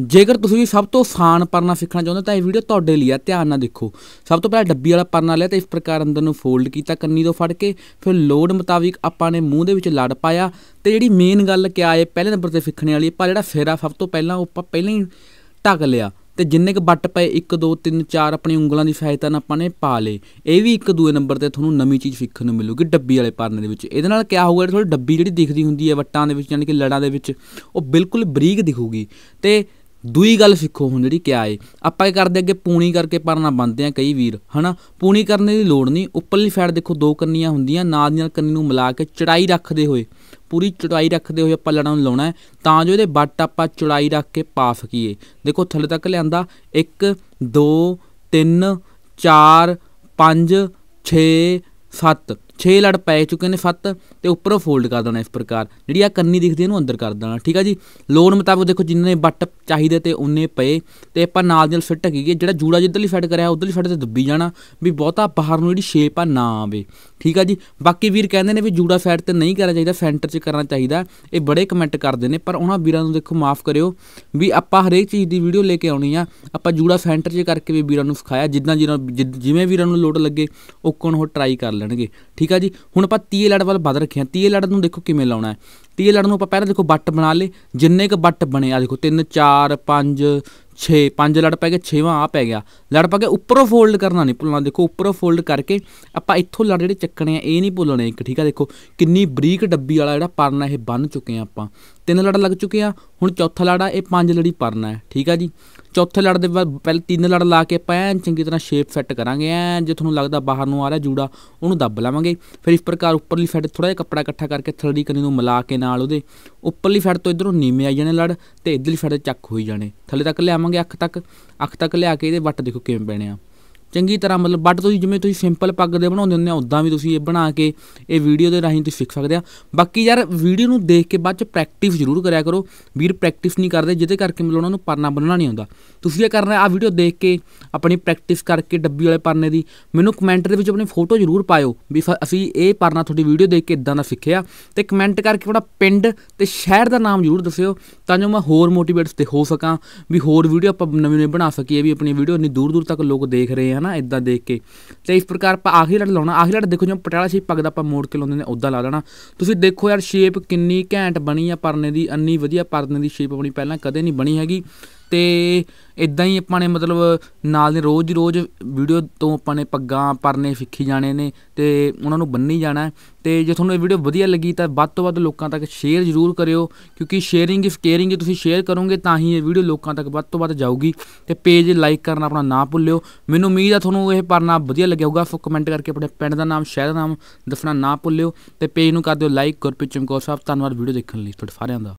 ਜੇਕਰ ਤੁਸੀਂ ਵੀ ਸਭ ਤੋਂ ਆਸਾਨ ਪਰਨਾ ਸਿੱਖਣਾ ਚਾਹੁੰਦੇ ਤਾਂ ਇਹ ਵੀਡੀਓ ਤੁਹਾਡੇ ਲਈ ਆ ਧਿਆਨ ਨਾਲ ਦੇਖੋ ਸਭ ਤੋਂ ਪਹਿਲਾਂ ਡੱਬੀ ਵਾਲਾ ਪਰਨਾ ਲਿਆ ਤੇ ਇਸ ਪ੍ਰਕਾਰ ਅੰਦਰ ਨੂੰ ਫੋਲਡ ਕੀਤਾ ਕੰਨੀ ਤੋਂ ਫੜ ਕੇ ਫਿਰ ਲੋਡ ਮੁਤਾਬਿਕ ਆਪਾਂ ਨੇ ਮੂੰਹ ਦੇ ਵਿੱਚ ਲੜ ਪਾਇਆ ਤੇ ਜਿਹੜੀ ਮੇਨ ਗੱਲ ਕਿ ਆਏ ਪਹਿਲੇ ਨੰਬਰ ਤੇ ਸਿੱਖਣੇ ਵਾਲੀ ਪਰ ਜਿਹੜਾ ਫੇਰਾ ਸਭ ਤੋਂ ਪਹਿਲਾਂ ਆਪਾਂ ਪਹਿਲਾਂ ਹੀ ਢੱਕ ਲਿਆ ਤੇ ਜਿੰਨੇ ਕ ਬੱਟ ਪਏ 1 2 3 4 ਆਪਣੀ ਉਂਗਲਾਂ ਦੀ ਸਹਾਇਤਾ ਨਾਲ ਆਪਾਂ ਨੇ ਪਾ ਲੇ ਇਹ ਵੀ ਇੱਕ ਦੂਏ ਨੰਬਰ ਤੇ ਤੁਹਾਨੂੰ ਨਵੀਂ ਚੀਜ਼ ਸਿੱਖਣ ਨੂੰ ਮਿਲੂਗੀ ਡੱਬੀ ਵਾਲੇ ਪਰਨੇ ਦੇ ਵਿੱਚ ਇਹਦੇ ਨਾਲ ਕੀ ਹੋਊਗਾ ਥੋੜੀ ਡੱਬੀ ਜਿਹੜੀ ਦਿਖਦੀ ਹੁੰਦੀ ਹੈ ਵੱਟਾਂ ਦੇ ਵਿੱਚ ਯਾਨੀ ਕਿ ਲੜਾਂ ਦੇ ਵਿੱਚ ਉਹ ਬਿਲਕੁਲ ਬਰੀਕ ਦਿਖੂਗੀ ਤੇ ਦੂਈ ਗੱਲ ਸਿੱਖੋ ਹੁਣ ਜਿਹੜੀ ਕਿਆ ਏ ਆਪਾਂ ਇਹ ਕਰਦੇ ਅੱਗੇ ਪੂਣੀ ਕਰਕੇ ਪਰਨਾ ਬੰਦਦੇ ਆ ਕਈ ਵੀਰ ਹਨਾ ਪੂਣੀ ਕਰਨ ਦੀ ਲੋੜ ਨਹੀਂ ਉੱਪਰਲੀ ਸਾਈਡ ਦੇਖੋ ਦੋ ਕੰਨੀਆਂ ਹੁੰਦੀਆਂ ਨਾਲ ਦੀ ਨਾਲ ਕੰਨੀ ਨੂੰ ਮਿਲਾ ਕੇ ਚੜਾਈ ਰੱਖਦੇ ਹੋਏ ਪੂਰੀ ਚੜਾਈ ਰੱਖਦੇ ਹੋਏ ਆਪਾਂ ਲੜਾ ਨੂੰ ਲਾਉਣਾ ਹੈ ਤਾਂ ਜੋ ਇਹਦੇ ਬੱਟ ਆਪਾਂ ਚੜਾਈ ਰੱਖ ਕੇ ਪਾ ਸਕੀਏ ਦੇਖੋ ਥੱਲੇ ਤੱਕ ਲਿਆਂਦਾ 1 2 3 4 5 6 7 6 ਲੜ ਪੈ ਚੁੱਕੇ ਨੇ 7 ਤੇ ਉੱਪਰੋਂ ਫੋਲਡ ਕਰ ਦੇਣਾ ਇਸ ਪ੍ਰਕਾਰ ਜਿਹੜੀ ਆ ਕੰਨੀ ਦਿਖਦੀ ਇਹਨੂੰ ਅੰਦਰ ਕਰ ਦੇਣਾ ਠੀਕ ਆ ਜੀ ਲੋਨ ਮੁਤਾਬਕ ਦੇਖੋ ਜਿੰਨੇ ਬੱਟ ਚਾਹੀਦੇ ਤੇ ਉਨੇ ਪਏ ਤੇ ਆਪਾਂ ਨਾਲ ਦੀ ਨਾਲ ਫਿੱਟ ਕੀਏ ਜਿਹੜਾ ਜੂੜਾ ਜਿੱਧਰਲੀ ਫਿੱਟ ਕਰਿਆ ਉਧਰਲੀ ਫਿੱਟ ਤੇ ਦੱਬੀ ਜਾਣਾ ਵੀ ਬਹੁਤਾ ਬਾਹਰ ਨੂੰ ਜਿਹੜੀ ਸ਼ੇਪ ਆ ਨਾ ਆਵੇ ਠੀਕ ਆ ਜੀ ਬਾਕੀ ਵੀਰ ਕਹਿੰਦੇ ਨੇ ਵੀ ਜੂੜਾ ਫੈਟ ਤੇ ਨਹੀਂ ਕਰਨਾ ਚਾਹੀਦਾ ਫੈਂਟਰ 'ਚ ਕਰਨਾ ਚਾਹੀਦਾ ਇਹ ਬੜੇ ਕਮੈਂਟ ਕਰਦੇ ਨੇ ਪਰ ਉਹਨਾਂ ਵੀਰਾਂ ਨੂੰ ਦੇਖੋ ਮਾਫ ਕਰਿਓ ਵੀ ਆਪਾਂ ਹਰੇਕ ਚੀਜ਼ ਦੀ ਵੀਡੀਓ ਲੈ ਕੇ ਆਉਣੀ ਆ ਆਪਾਂ ਜੂੜਾ ਫੈਂਟਰ 'ਚ ਕਰਕੇ ਵੀ ਵੀਰਾਂ ਨੂੰ ਸਿਖਾਇਆ ਜਿੱਦਾਂ ਜਿਵੇਂ ਵੀਰਾਂ ਨੂੰ ਲੋਡ ਲੱਗੇ ਉਹ ਕੋਣ ਉਹ ਟਰਾਈ ਕਰ ਲੈਣਗੇ ਠੀਕ ਠੀਕ ਆ ਜੀ ਹੁਣ ਆਪਾਂ ਤੀਏ ਲੜ ਵੱਲ ਵੱਧ ਰੱਖਿਆ ਤੀਏ ਲੜ ਨੂੰ ਦੇਖੋ ਕਿਵੇਂ ਲਾਉਣਾ ਹੈ ਤੀਏ ਲੜ ਨੂੰ ਆਪਾਂ ਪਹਿਲਾਂ ਦੇਖੋ ਬੱਟ ਬਣਾ ਲੇ ਜਿੰਨੇ ਕ ਬੱਟ ਬਣੇ ਆ ਦੇਖੋ 3 4 5 6 5 ਲੜ ਪੈ ਗਿਆ 6ਵਾਂ ਆ ਪੈ ਗਿਆ ਲੜ ਪਾ ਕੇ ਉੱਪਰੋਂ ਫੋਲਡ ਕਰਨਾ ਨਹੀਂ ਭੁੱਲਣਾ ਦੇਖੋ ਉੱਪਰੋਂ ਫੋਲਡ ਕਰਕੇ ਆਪਾਂ ਇੱਥੋਂ ਲੜ ਜਿਹੜੇ ਚੱਕਣੇ ਆ ਇਹ ਨਹੀਂ ਭੁੱਲਣੇ ਇੱਕ ਠੀਕ ਆ ਦੇਖੋ ਕਿੰਨੀ ਬਰੀਕ ਡੱਬੀ ਵਾਲਾ ਜਿਹੜਾ ਪਰਨਾ ਇਹ ਬੰਨ ਚੁੱਕੇ ਆ ਆਪਾਂ ਤਿੰਨ ਲੜ ਲੱਗ ਚੁੱਕੇ ਆ ਹੁਣ ਚੌਥਾ ਆ ਇਹ ਪੰਜ ਲੜੀ ਪਰਨਾ ਹੈ ਠੀਕ ਆ ਜੀ ਚੌਥੇ ਲੜ ਦੇ ਬਾਅਦ ਪਹਿਲੇ ਤਿੰਨ ਲੜ ਲਾ ਕੇ ਪੈਨ ਚੰਗੀ ਤਰ੍ਹਾਂ ਸ਼ੇਪ ਫਿੱਟ ਕਰਾਂਗੇ ਐ ਜੇ ਤੁਹਾਨੂੰ ਲੱਗਦਾ ਬਾਹਰ ਨੂੰ ਆ ਰਿਹਾ ਜੂੜਾ ਉਹਨੂੰ ਦੱਬ ਲਾਵਾਂਗੇ ਫਿਰ ਇਸ ਪ੍ਰਕਾਰ ਉੱਪਰਲੀ ਫੈਟ ਥੋੜਾ ਜਿਹਾ ਕੱਪੜਾ ਇਕੱਠਾ ਕਰਕੇ ਥਲੜੀ ਕਨੀ ਨੂੰ ਮਿਲਾ ਕੇ ਨਾਲ ਉਹਦੇ ਉੱਪਰਲੀ ਫੈਟ ਤੋਂ ਇਧਰੋਂ ਨੀਵੇਂ ਆ ਜਾਣੇ ਲੜ ਤੇ ਇਧਰਲੀ ਫੈਟ ਚੱਕ ਹੋਈ ਜਾਣੇ ਥੱਲੇ ਤੱਕ ਲਿਆਵਾਂਗੇ ਅੱਖ ਤੱਕ ਅੱਖ ਤੱਕ ਲਿਆ ਕੇ ਇਹਦੇ ਵੱਟ ਦੇਖੋ ਕਿਵੇਂ ਪੈਣੇ ਆ ਚੰਗੀ ਤਰ੍ਹਾਂ ਮਤਲਬ ਬਟ ਤੁਸੀਂ ਜਿਵੇਂ ਤੁਸੀਂ ਸਿੰਪਲ ਪੱਗ ਦੇ ਬਣਾਉਂਦੇ ਹੁੰਦੇ ਆ ਉਦਾਂ ਵੀ ਤੁਸੀਂ ਇਹ ਬਣਾ ਕੇ ਇਹ ਵੀਡੀਓ ਦੇ ਰਾਹੀਂ ਤੁਸੀਂ ਸਿੱਖ ਸਕਦੇ ਆ ਬਾਕੀ ਯਾਰ ਵੀਡੀਓ ਨੂੰ ਦੇਖ ਕੇ ਬਾਅਦ ਚ ਪ੍ਰੈਕਟਿਸ ਜ਼ਰੂਰ ਕਰਿਆ ਕਰੋ ਵੀਰ ਪ੍ਰੈਕਟਿਸ ਨਹੀਂ ਕਰਦੇ ਜਿਹਦੇ ਕਰਕੇ ਮਤਲਬ ਉਹਨਾਂ ਨੂੰ ਪਰਨਾ ਬੰਨਣਾ ਨਹੀਂ ਆਉਂਦਾ ਤੁਸੀਂ ਇਹ ਕਰਨਾ ਆ ਵੀਡੀਓ ਦੇਖ ਕੇ ਆਪਣੀ ਪ੍ਰੈਕਟਿਸ ਕਰਕੇ ਡੱਬੀ ਵਾਲੇ ਪਰਨੇ ਦੀ ਮੈਨੂੰ ਕਮੈਂਟ ਦੇ ਵਿੱਚ ਆਪਣੀ ਫੋਟੋ ਜ਼ਰੂਰ ਪਾਇਓ ਵੀ ਅਸੀਂ ਇਹ ਪਰਨਾ ਤੁਹਾਡੀ ਵੀਡੀਓ ਦੇਖ ਕੇ ਇਦਾਂ ਦਾ ਸਿੱਖਿਆ ਤੇ ਕਮੈਂਟ ਕਰਕੇ ਆਪਣਾ ਪਿੰਡ ਤੇ ਸ਼ਹਿਰ ਦਾ ਨਾਮ ਜ਼ਰੂਰ ਦੱਸਿਓ ਤਾਂ ਜੋ ਮੈਂ ਹੋਰ ਮੋਟੀਵੇਟ ਤੇ ਹੋ ਸਕਾਂ ਵੀ ਹੋਰ ਵੀਡੀਓ ਆਪਾਂ ਨਵੀਂ ਨਵੀਂ ਬਣਾ ਸਕੀਏ ਵੀ ਆਪਣੀ ਵੀਡੀਓ ਇੰਨੀ ਦੂਰ ਦੂਰ ਤੱਕ ਲੋਕ ਦੇਖ ਰਹੇ ਆ ਹਨਾ ਇਦਾਂ ਦੇਖ ਕੇ ਤੇ ਇਸ ਪ੍ਰਕਾਰ ਆਪਾਂ ਆਖਰੀ ਲੜ ਲਾਉਣਾ ਆਖਰੀ ਲੜ ਦੇਖੋ ਜਿਵੇਂ ਪਟਿਆਲਾ ਸ਼ੇਪ ਪੱਗ ਦਾ ਆਪਾਂ ਮੋੜ ਕੇ ਲਾਉਂਦੇ ਨੇ ਉਦਾਂ ਲਾ ਲੈਣਾ ਤੁਸੀਂ ਦੇਖੋ ਯਾਰ ਸ਼ੇਪ ਕਿੰਨੀ ਘੈਂਟ ਬਣੀ ਆ ਪਰਨੇ ਦੀ ਅੰਨੀ ਵਧੀਆ ਪਰਨੇ ਦੀ ਸ਼ੇਪ ਆਪਣੀ ਪਹਿਲਾਂ ਕਦੇ ਨਹੀਂ ਬਣੀ ਹੈਗੀ ਤੇ ਇਦਾਂ ਹੀ ਆਪਾਂ ਨੇ ਮਤਲਬ ਨਾਲ ਦੇ ਰੋਜ਼ ਰੋਜ਼ ਵੀਡੀਓ ਤੋਂ ਆਪਾਂ ਨੇ ਪੱਗਾਂ ਪਰਨੇ ਸਿੱਖੀ ਜਾਣੇ ਨੇ ਤੇ ਉਹਨਾਂ ਨੂੰ ਬੰਨੀ ਜਾਣਾ ਤੇ ਜੇ ਤੁਹਾਨੂੰ ਇਹ ਵੀਡੀਓ ਵਧੀਆ ਲੱਗੀ ਤਾਂ ਵੱਧ ਤੋਂ ਵੱਧ ਲੋਕਾਂ ਤੱਕ ਸ਼ੇਅਰ ਜ਼ਰੂਰ ਕਰਿਓ ਕਿਉਂਕਿ ਸ਼ੇਅਰਿੰਗ ਇਫ ਕੇਅਰਿੰਗ ਜੇ ਤੁਸੀਂ ਸ਼ੇਅਰ ਕਰੋਗੇ ਤਾਂ ਹੀ ਇਹ ਵੀਡੀਓ ਲੋਕਾਂ ਤੱਕ ਵੱਧ ਤੋਂ ਵੱਧ ਜਾਊਗੀ ਤੇ ਪੇਜ ਲਾਈਕ ਕਰਨਾ ਆਪਣਾ ਨਾ ਭੁੱਲਿਓ ਮੈਨੂੰ ਉਮੀਦ ਆ ਤੁਹਾਨੂੰ ਇਹ ਪਰਨਾ ਵਧੀਆ ਲੱਗਿਆ ਹੋਊਗਾ ਫੋ ਕਮੈਂਟ ਕਰਕੇ ਆਪਣੇ ਪਿੰਡ ਦਾ ਨਾਮ ਸ਼ਹਿਰ ਦਾ ਨਾਮ ਦੱਸਣਾ ਨਾ ਭੁੱਲਿਓ ਤੇ ਪੇਜ ਨੂੰ ਕਰ ਦਿਓ ਲਾਈਕ ਗੁਰਪ੍ਰੀਤ ਚਮਕੌਰ ਸਾਹਿਬ ਧੰਨਵਾਦ ਵੀਡੀਓ ਦੇਖਣ ਲਈ ਤੁਹਾਡੇ ਸਾਰਿਆਂ ਦਾ